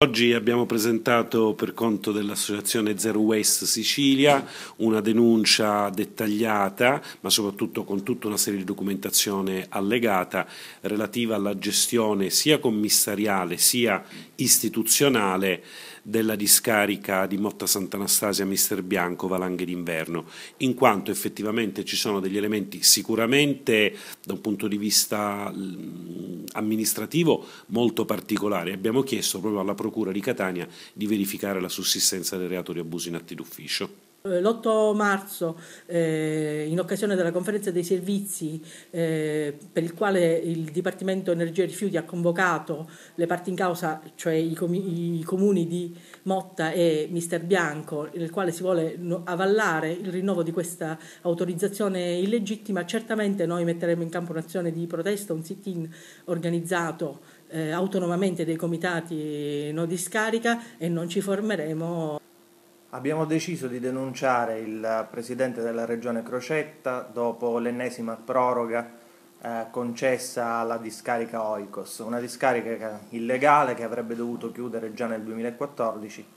Oggi abbiamo presentato per conto dell'associazione Zero Waste Sicilia una denuncia dettagliata ma soprattutto con tutta una serie di documentazione allegata relativa alla gestione sia commissariale sia istituzionale della discarica di Motta Sant'Anastasia Mister Bianco Valanghe d'inverno in quanto effettivamente ci sono degli elementi sicuramente da un punto di vista amministrativo molto particolare. Abbiamo chiesto proprio alla Procura di Catania di verificare la sussistenza del reato di abuso in atti d'ufficio. Eh, L'8 marzo, eh, in occasione della conferenza dei servizi eh, per il quale il Dipartimento Energia e Rifiuti ha convocato le parti in causa, cioè i, com- i comuni di Motta e Mister Bianco, nel quale si vuole no- avallare il rinnovo di questa autorizzazione illegittima, certamente noi metteremo in campo un'azione di protesta, un sit-in organizzato eh, autonomamente dei comitati no discarica e non ci formeremo Abbiamo deciso di denunciare il presidente della regione Crocetta dopo l'ennesima proroga eh, concessa alla discarica Oikos, una discarica illegale che avrebbe dovuto chiudere già nel 2014